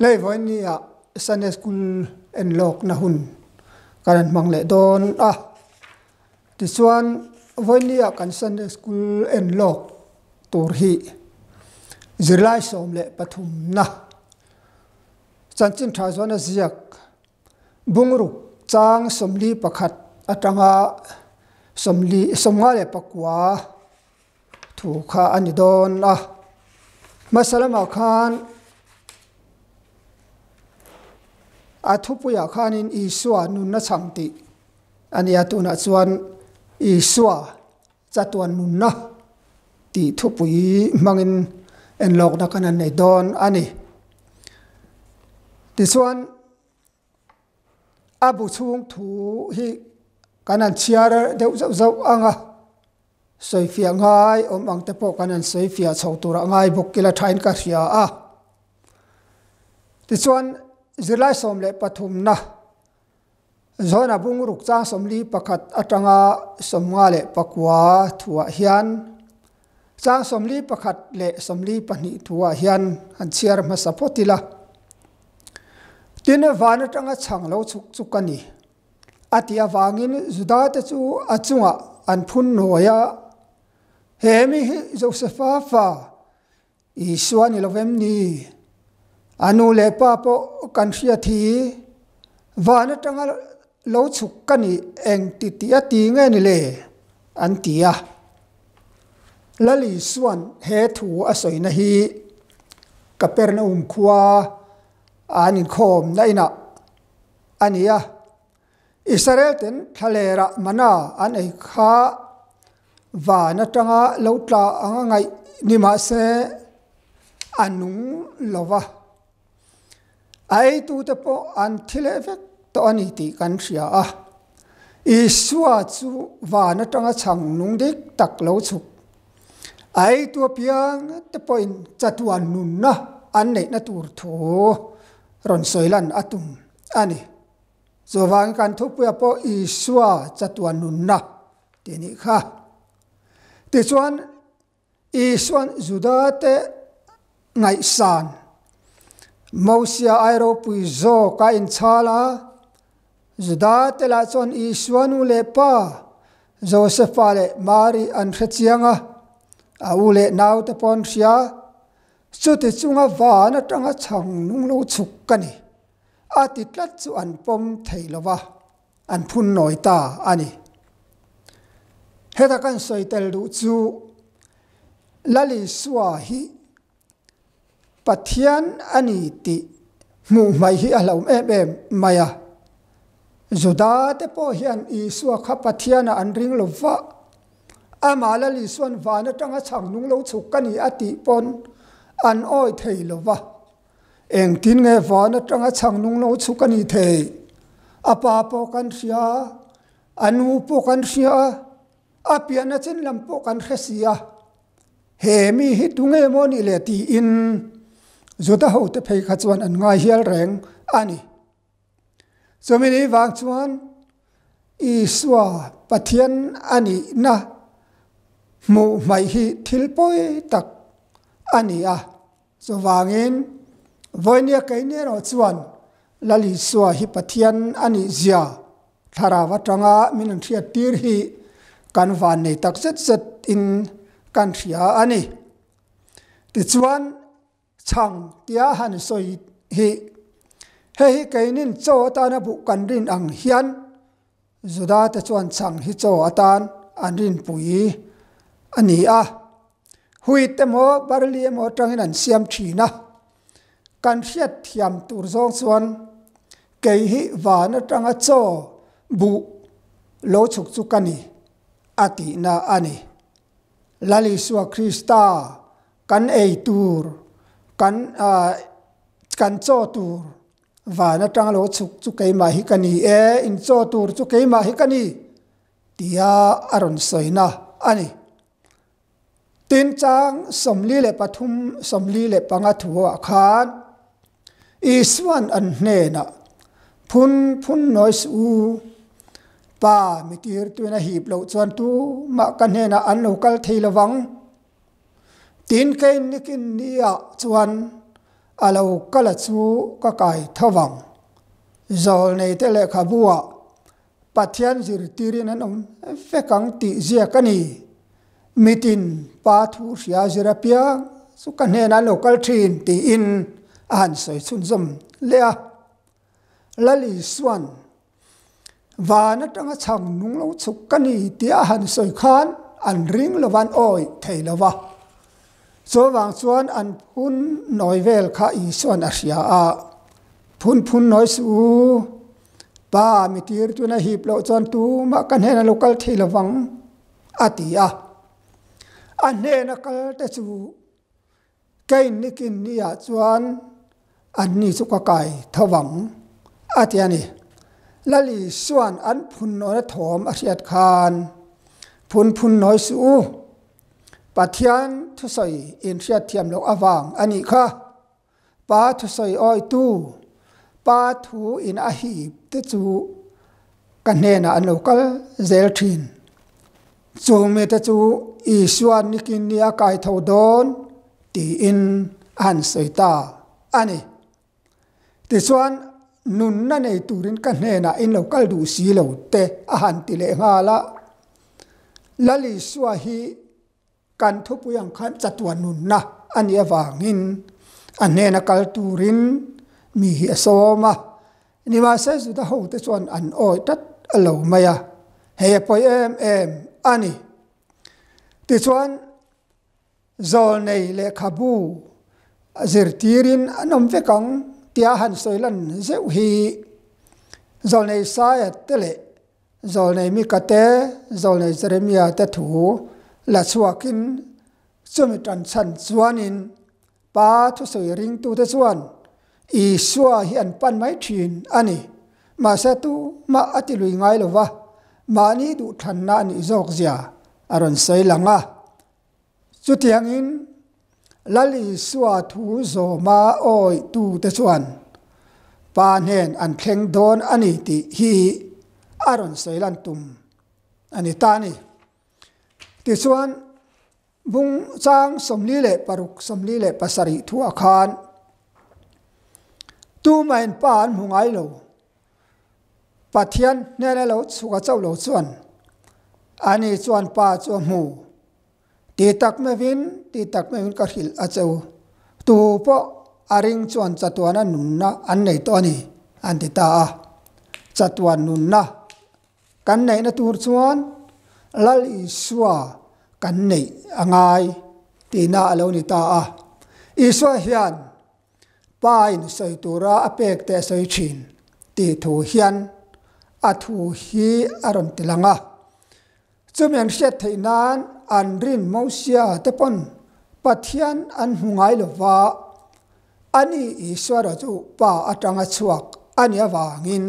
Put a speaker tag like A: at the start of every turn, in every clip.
A: เลยวันนี้อ่ะสันเดสกูลเอ็นโลกนะหุ่นการมังเลดอนอ่ะดิส่วนวันนี้อ่ะกันสันเดสกูลเอ็นโลกตัวฮีจิรไลสมเลปฐุมนะจันจินทราจวนเสียกบุงรุกจางสมลีประคัดอัตงาสมลีสมงาเลปกัวถูกข้าอันดอนอ่ะมาสลามาคาน athupuya khanin i suwa nun na changti ani atuna chuan i suwa chatuan nun na ti thupui mangin en lok na kana nei don ani ti chuan abu chung thu hi kanan chiar deu zau zau anga soifia ngai om ang te po kanan soifia chautura ngai bokila thain ka khia a ti chuan zirlai som le pathum na zona bung ruk cha som li pakhat atanga som nga le pakwa thua hian cha som li pakhat le som li pani thua hian han chiar ma sapotila tin van atanga chang lo chuk chuk ani atia wangin juda ta chu achunga an phun noya hemi josepha อนุเลปาปกันเสียทีวานตั้งเลาชุกกันเองติติอตีเงินเลยอันตียละลิส่วนเหตุอาศัยนีกับเป็นอุ้มคว้าอันคมได้นะอันนี้อิสราเอลเต็นทะเลระมานาอันไอข้าวานตั้งเลาตาอังไงนิมาเซอันนุ่ลวาไอตูเตปอันทิเลเวกตอนิติกันเสียอ่ะอิสวาจูวานตังะฉังนุงดิกตักเลวสุไอตัวเพียงเตปอนจัตวานนุนนะอันไหนนัตูรโทรอนสวยลันอตุมอันนี้โซวางการทุกเปวปออิสวาจัตวานนุนนะเดนีิค่ะเดชวนอิสวนจุดาเตไงซาน mausia airo pui zo ka in chala zda tela chon i swanu le pa joseph pale mari an khachianga a ule nau te pon sia chu te chunga wa na tanga chang nung lo chuk kani a ti tlat chu an pom theilowa an heta kan soitel du lali swa ปัทยานอันนี้ติมูไม่ฮิอัลลอฮ์เอเบมไม่ะจุดาเตปอฮิอันอิสุอาคาปัทยานอันริงลูกะอามาลลิสวนวานะจังอาชังนุ่งลูกสุกันอาอติปนอันอ้อยเทยลูกะเองทิ้งเงวานะจังอาชังนุ่งลูกสุกันอิเทยอาปาปกันเสียอันูปกันเสียอาพี่นั่นลำปกันเสียเฮมีหิตุงเงมอนิเลติอิน zoda ho te phei kha chuan an ngai hial reng ani so me ni wang chuan i swa pathian ani na mu mai hi thil poe tak ani a so wangin voi nia kai nia ro chuan lali swa hi pathian ani zia thara wa tanga min an thia tir hi kan van nei tak set set in kan thia ani ti chuan ช่างเียหันสอยฮีเฮฮีเกินินโจตานบุกันรินอังเฮียนสุดาแต่ชวนช่างฮิโจอาตานอันรินปุยอันนี้อ่ะหุยเตมอบาริลีมอตจังนันเสียมทีนะการเสียดยมตูรซองส่วนเกฮิวานจังอโจบุโลชุกจุกันนี่อตินาอันนี้ลลิสวาคริสตากันเอตูร์ kan kan ờ, cho tur và nó trang lo chụp chụp cái mà hi cái này e in cho tur chụp cái mà hi cái này tia aron soi na ani à tin chang somli le pathum somli le panga thuwa à khan iswan an hne na phun phun nois u pa mitir tuina hip lo chuan tu mà kan nè na anh lo kal thei lo wang ตีนเกนิกินนี้ชวนอาลูกกลัดซูก็กลายทวังจอลในเตลขบัวปัทยันสิรตีรินันอุมเฟกังติเจกันีมิตินปาทูเสียจิรพิยาสุขันเฮนาลูกกลทีนตีอินอ่านสวยชุนซมเลียลลิสวนวานตั้งช่างนุ่งลูกสุกันีตีอ่านสวยขานอันริงละวันโอ้ยเทลวะสว่างส่วนอันพุ่นน้อยเวลข้าอีส่วนอาชีอาพุ่นพุ่นน้อยสูป้ามีทีร์จุนหีบโลจอนตูมากันเห็นลูกกลทีละวังอาทิยาอันเห็นลกลเตสูเกินนิกินนี่อาจวนอันนี้สุกกายทวังอาทิยานนี้และลีส่วนอันพุ่นน้อยถมอาชีอาคานพุ่นพุ่นน้อยสู bà thiên thu soi in thia thiam avang awang ani kha bà thu soi oi tu bà thu in a hi te chu kan ne na anlo kal zel thin chu me te chu i suan nikin nia kai tho don ti in an soi ta anh ti suan nun na nei turin kan ne na in lo kal du si lo te a han ti le nga la lali suahi kan thu pu yang khan chatua nun na ani awangin an ne na kal turin mi hi sawma ni ma se zu da ho te chuan an oi tat alo maya he poi em em ani ti chuan zol nei le khabu zirtirin anom ve kang tia han soilan zeu hi zol nei sa ya tele zol nei mi kate zol nei jeremia te thu lachwakin kin tan chan chuanin pa thu so ring tu te chuan i swa hi an pan mai thin ani ma sa tu ma ati lui ngai lo wa ma ni du than na ni zok zia aron sai langa chu tiang in lali swa thu zo ma oi tu te chuan pa hen an kheng don ani ti hi aron sai lan tum ani ta tani. ติสวนบุงจางสมลีเล่ปรุกสมลีเล่ปัสริทัวคานตู้ไม่ป่านหงายโลปัทยันเนี่ยเราสุกเจ้าเราส่วนอันนี้ส่วนป่าส่วนหมูตีตักไม่วินตีตักไม่วินก็หิลอาเจ้าตูปออาริงส่วนจัตวานนุนนะอันไหนตัวนี้อันติตาจัตวานุนนะกันไหนนะตูส่วนลลิสวา kan nei angai ti na lo ni ta a iswa hian pa in sei tura apek te sei thin ti thu hian a thu hi aron tilanga chumen hret theinan an rin mo sia te pon pathian an hungai lova ani iswara chu pa atanga chuak ani awangin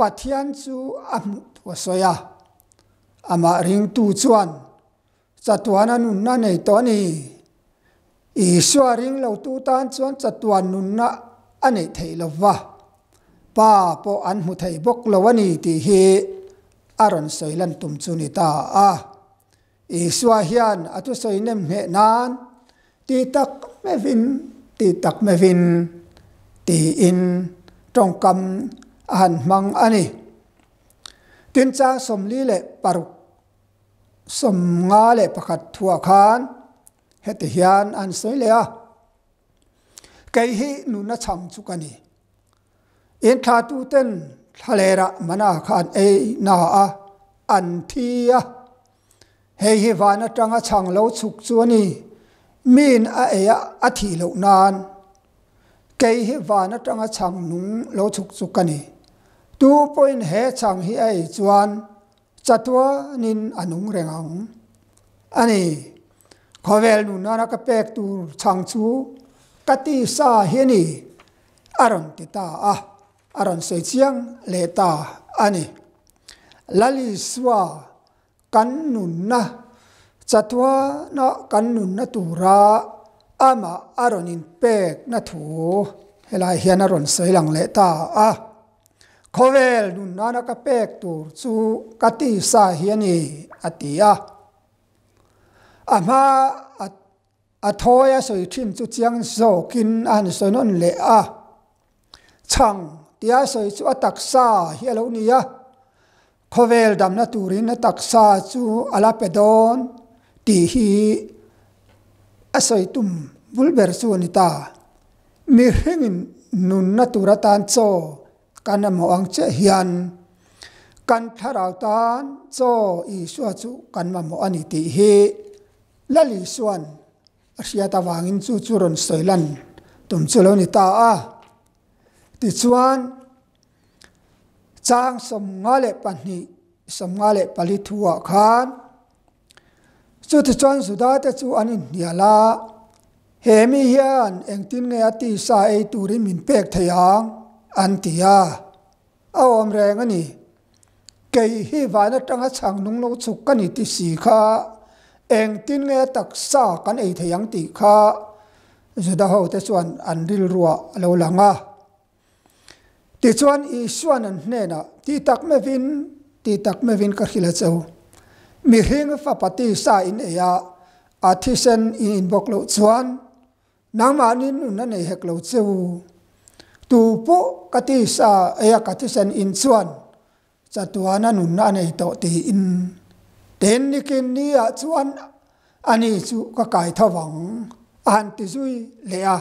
A: pathian chu amu thua soya ama ring tu chuan chatuan a nun na nei tawh ani isua ring lo tu tan chuan chatuan nun na a nei thei lo va po an hmu thei bok lo ani ti hi a ron soilan tum chu ni ta a isua hian atu soinem hme nan tak me vin ti tak me vin ti in trong kam han mang ani tin cha som li le paruk สมงาเลประคัดทั่วคานเหตุยานอันสวยเลยอ่ะไกหินุนชังสุกันีเอ็นทาตูเต้นทะเลระมนาคานเอนาอ่ะอันทีอ่ะเฮฮิวานะจังอะชังเลาสุกจวนีมีนอะเอะอธิเลานานไกหิวานะจังอะชังนุงเลาสุกจุกันีตูปอนเฮชังฮิไอจวน chatwa nin anung rengang. Ani, kovel nu nana ka pek tu chang chu, kati sa hini, aron ti ta a, aron se chiang le ta ani. Lali swa kan nun na, chatwa na kan nun na tu ra, ama aron in pek na tu, hela hiyan aron se khovel nu nana ka pek tur chu kati sa hiani atia ama athoya soi thim chu chiang so kin an so non le a chang tia soi chu atak sa hialo nia khovel dam na turin atak sa chu ala pedon ti hi asoi tum bulber chu ni ta mi hringin nun kana mawang che hian kan tharau tan cho i suwa chu kan ma mo ani ti hi lali suan asia ta wangin chu chu ron soilan tum chu lo ni ta a ti chuan chang som nga le som nga pali thuwa khan chu ti chuan su da ta chu ani nia la he mi hian eng tin nge ati sa ei turin min pek thayang อันตียาเอาอมแรงอันนี้เกยฮีวานตังหช่างนุ่งโลสุกันอิติสีข้าเองตินเงตักซากันไอทยังติข้าจะดาวแต่ส่วนอันริลรัวเลวหลังอ่ะต่ส่วนอีส่วนนั้นเนี่ยนะที่ตักไม่วินที่ตักไม่วินก็ขี้ละเจ้ามีเหงฟ้าปฏิสัยนี่ยอาทิเซนอินบอกเลวส่วนนางมานินนั่นเองเหกเลวเจ้า tu po kati sa aya kati san in chuan chatuana nun na nei to ti in ten ni kin ni a chuan ani chu ka kai thawang an ti zui le a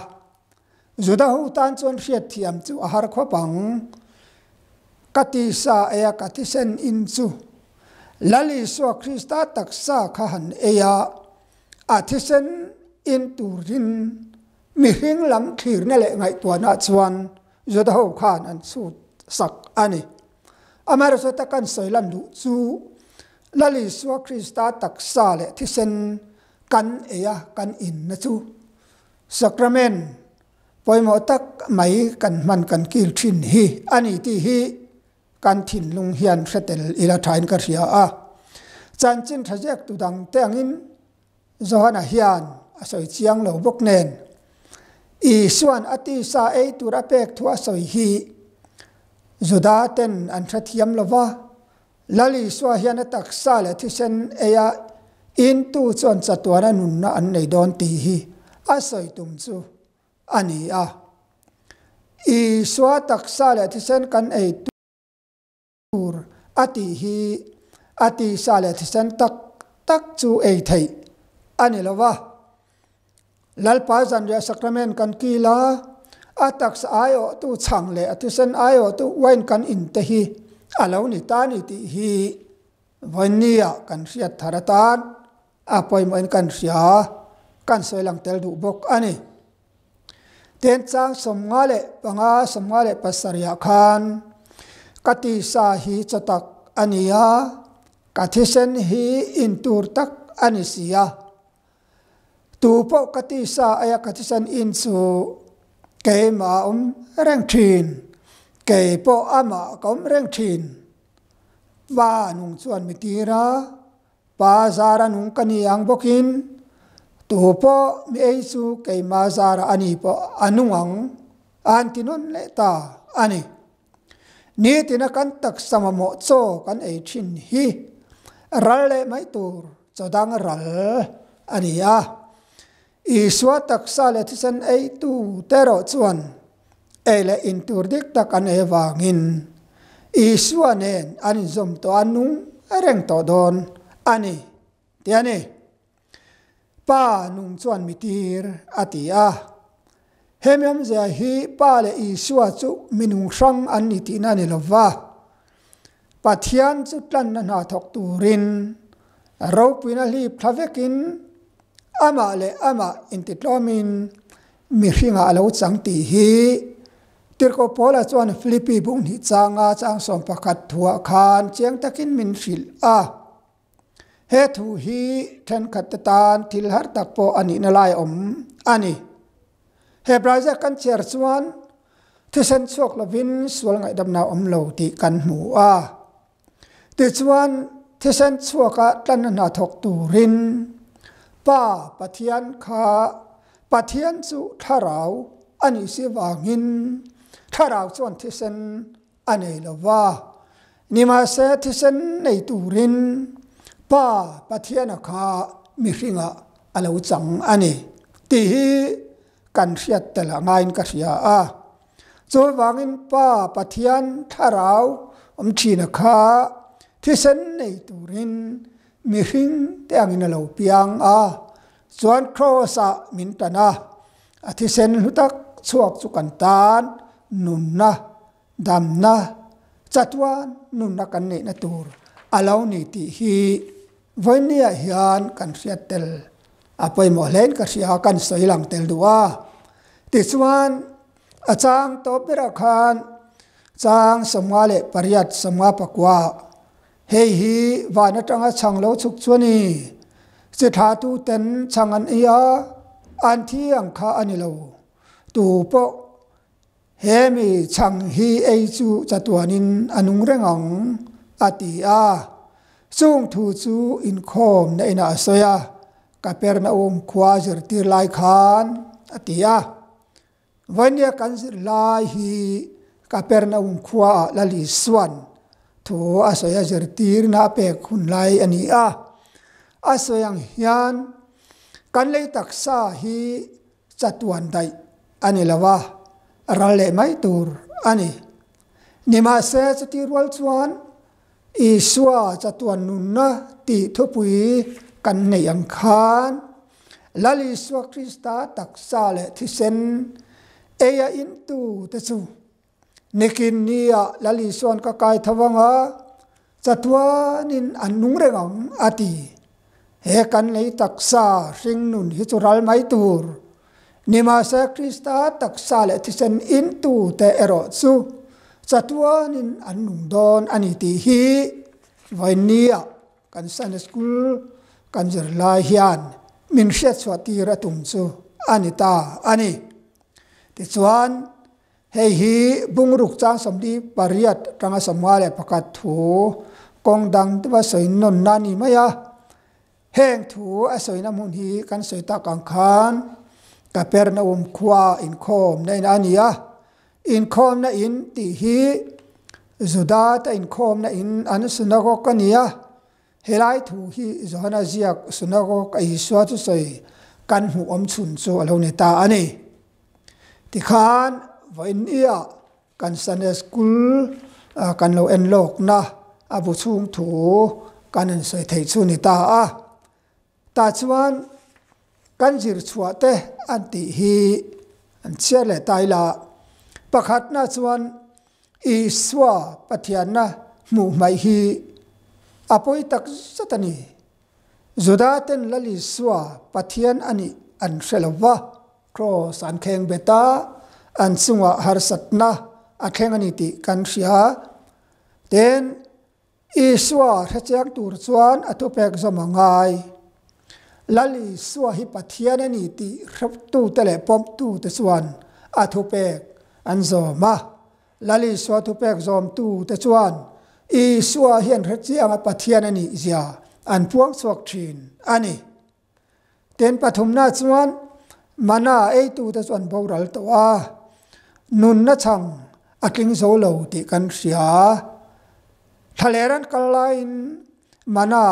A: zuda hu tan chon hriat thiam chu a har kho pang kati sa aya kati san in chu lali so krista tak sa kha han aya a thi sen in rin, mi hring lam thir na le ngai tuana chuan ยุดหัวขานันสุดสักอันนี้อเมารสตะกันสยลันดูจูลลิสวาคริสตาตักซาเลทิเซนกันเอะกันอินนะจูสักรเมนปอยมอตักไม่กันมันกันกิลทินฮีอันนี้ที่ฮีกันทินลุงเฮียนเสตเตลอลาทายนกัสยาจันจินทะเจกตุดังเตียงอินจอหนาเฮียนอาสอยเจียงเหลวบกเนนอีส่วนอติสาเอตุระเปกทัวสอยฮีจุดาเตนอันทรทียมลวะลลิสวาเฮนตักซาเลทิเซนเอยอินตูจนสตัวนันนุนนันในดอนตีฮีอาศัยตุมซูอันนี้อ่ะอีสวาตักซาเลทิเซนกันเอตูร์อติฮีอติซาเลทิเซนตักตักจูเอไทยอันนี้ลวะ lal pas anjo sakramen kan ki la ataks ayo tu changle tu sen ayo tu wine kan inte hi alo ni tani ti hi wainia kan ria tharatan apoy mo kan ria kan soilang tel du bok ani ten tsang som ngale panga som ngale khan kati sa hi chatak ania katisen hi intur tak ani sia ตูปกติสาอายกติสันอินสูเกมาอมเร่งทีนเกปออามากอมเร่งทีนว่านุงส่วนมิตีระปาซาระนุงกันยังบกินตูปอมีอสูเกมาซาระอันนี้ปออนุงังอันที่นนเลตาอันนี้นี่ที่นักนตักสมมโซกันไอชินฮีรัลเลไม่ตูจดังรัลอันนี้อ่ะ I suatak sale sen ei tu tero tsuan. Eile in turdik tak an ei vangin. I suanen anin zom to annung reng to don. Ani, tiani. Pa nung tsuan mitir ati a. Hemiam ze hi pa le i sua tsu minung shang an iti nani lova. Patian tsu tlan na na tok tu rin. Rau pina liip klavekin. Rau pina liip klavekin. อามาเลยอามาอินติดล้อมิน มีขิงาเลวจังตีฮีติรโกพอลจวันฟลิปปีบุนฮิจางอาจังสมประคัดทัวคานเชียงตะกินมินฟิลอาเฮทูฮีแทนขัดตานทิลฮัดตะโปอันนี้นลายอมอันนี้เฮบราเซกันเชิร์จวันที่เซนชกลวินสวลไงดับนาอมเลวติกันหมูอาติจวนที่เซนชกะตันนาทอกตูรินป้าปะเทียนขาปะเทียนสุทาราวอันนี้สิวางินทาราวส่วนที่เซนอันนี้ละว่านิมาเสที่เซนในตูรินป้าปะเทียนขามิริงะอเลวจังอันนี้ตีกันเสียแต่ละงานกันเสียอ่ะจวางินป้าปะเทียนทาราวอมชีนะขาที่เซนในตูรินมิหิงเตียงนั่นเลวเียงอาส่วนโครสะมินตนาอธิเซนหุตักสวกสุกันตานนุนนะดัมนะจัตวานนุนนะกันนนตูร์อาเลานีติฮีวันนี้ฮิอันกันเสียเตลอภไยมาเลนกันเสียกันสวยหลังเตลดัวทติสวานอาจารย์ตบเบรคานจางสมาเลปริยัตสมวาปกว่าเฮีฮีวานจังอาชังเลวสุกชวนีสิทาตูเต็นชังอันเอียอันที่อังคาอันเลวตูปเฮมีชังฮีเอจูจัตวานินอนุงเรงองอาติอาสุงทูจูอินคอมในนาสซยากับเปรนาอมควาจิติไลคานอาติอาวันนี้กันสิไลฮีกับเปรนาอมควาลลิสวันทอาศัยจตีรนาเปกหุนไลอันนี้อาศัยฮิอนกันเลยตักซาฮีจัตวันไดอันนี้ละวะรัลเลไม่ตูอันนี้นิมาเซจตีรวลชวนอิสวาจัตวันนุนนะตีทุพุยกันในอังคานลลิสวาคริสตาตักซาเลทิเซนเอียอินตูเตซูนกินนี่อะลลิส่วนก็กายทวังอะจัตวานินอันนุงเรงองอาทีเฮกันในตักซาสิงนุนฮิจุรัลไมตูรนิมาเซคริสตาตักซาเลติเซนอินตูเตเอโรซูจัตวานินอันนุงดอนอันอิตีฮีวัยนี้อะกันสันสกุลกันจรลาฮิอันมินเชตสวัตีระตุงซูอันิตาอันิติสวานเฮีบุงรุกจ้างสมดีปริยัตตังสมวาเลปกัดถูกองดังที่ว่าสวยนนนานีไม่ยาแห่งถูอาศัยน้ำมูลฮีกันสวยตากังขานกับเปรนอมควาอินคอมในนันียอินคอมนอินตีฮีสุดาแต่อินคอมนอินอันสุนัรกันเนียเฮไลถูฮีจอนาจักสุนทรกไอิสวาทุิสวยกันหูอมชุนโซอะลรเนตาอันนี้ที่ขานวันนี้กันสนสกุลกันเราเอ็นโลกนะอาบุชุงถูกันใส่เทชุนิตาตาชวนกันจิรชวดเตอันติฮีอันเชื่อแลตายละประคตนาชวนอีสวาปฏิญนะมูไมฮีอาปุยตักสตานีจุดอาเต็นลลิสวาปฏิญอันนี้อันเชลวะครอสันเคงเบตาอันสงวนหรสัตนะอาเคงนนิติกันเสียเดนอิสวาเเจ้าตูรสวนอธุเปกอมงายลัลิสวาหิปัทยานิติรับตูเตเลปมตูเตะสวนอธุเปกอันโอมะลัลิสวาธุเปกโอมตูเตะสวนอิสวาเห็นเเจ้าปัทยานีิเสียอันพวงสวกชินอันนี้เดนปฐมนาสวนมานาเอตูเตะสวนบูรัลตัวนุนนะชังอักิงโซโลติกันเสียทะเลรันกลายมานา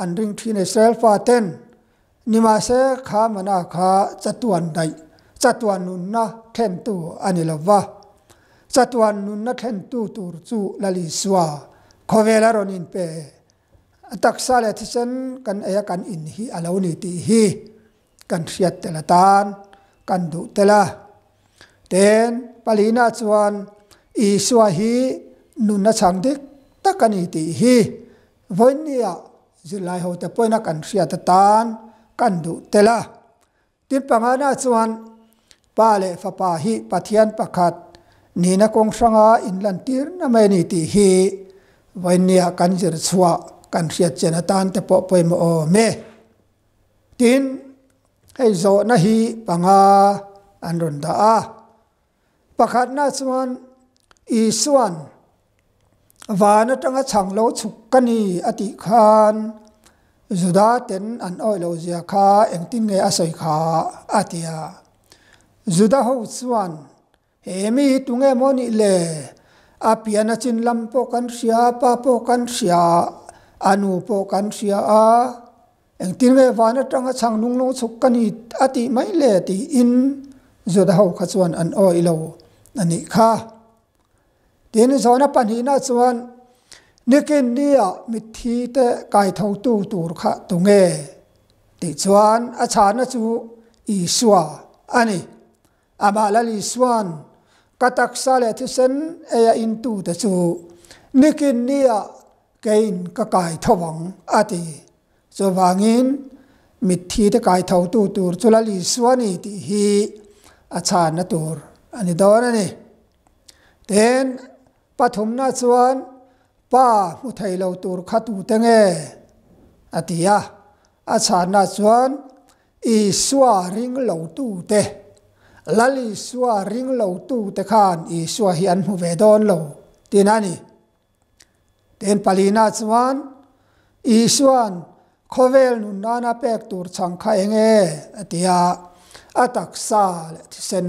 A: อันริงที่ในเซลฟาเทนนิมาเซขามานาขาจัตวันใดจัตวันนุนนะเทนตูอันนี้ละวะจัตวันนุนนะเทนตูตูรจูลลิสวาขเวลารอนินเปตักซาเลทิเซนกันเอกันอินฮีอาลาวนิติฮีกันเสียเตลตานกันดุเตลา ten palina chuan i suwa hi nunna chang dik tak ani ti hi voinia zilai ho te poina kan ria ta tan kan du tela tin pangana chuan pale fa pa hi pathian pakhat nina kong sanga inlan tir na mai ni ti hi voinia kan zir chua kan ria chena tan te po poima o me tin ไอ้โจนะฮีปังอาอันรุนดาอาปากันนาสวนอีสวนวานตั้งฉังโลชุกันีอติขานสุดาเต็นอันออยโลเซคาเอ็งติ้งเงาใส่ขาอติยาสุดาหูสวนเอมีตุงเงาโมนิเลอาพียนัชินลำพปกันเสียป้าโปกันเสียอนุโปกันเสียอาเอ็งติ้งเงวานตั้งฉังนุ่งโลชุกันีอติไม่เลติอินสุดาหูขจวนอันออยโลนันนี่ค่ะเดี๋ยวนี้สอนปัญหาส่วนนึกินเนี่มิทีเต่ไก่ทั่วตู้ตัวค่ะตรงเอติดส่วนอาชานะจูอีสวาอันนี้อาบาลลีส่วนกตักสาเลทุสันเอียอินตูเตจูนึกินเนี่เกินก็ไก่ทั่วังอะไรจะวางอินมิทีเต่ไก่ทั่วตู้ตัวจุลลีส่วนนี่ที่อาชานะตัวอันนี้ตัวนั่นเองเต็นปฐมนาชวนป้าผู้ไทยเราตูวขัดตัวเองอธิยาอาชานาชวนอีสวาริงเราตูวเตลลิสวาริงเราตัวเตขานอีสวาฮิอันผู้เวดอนเราที่นั่นเองเด็นปลีนาชวนอีสวนขวเวลนุนนานาเป็กตูวสังขายังเออธิยาอาตักซาเลที่เซน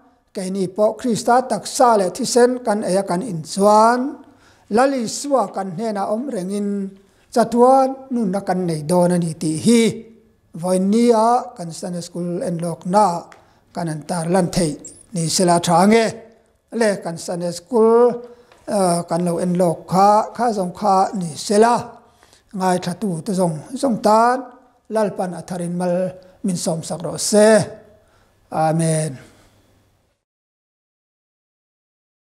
A: kei ni krista tak le thi kan e kan in lali suwa kan he om reng in chatua na kan nei do na ni ti kan san school na kan an tar lan thei le kan san eh, kan lo en lok kha kha zong kha ni te zong zong tan lalpan atharin mal min som sakro se amen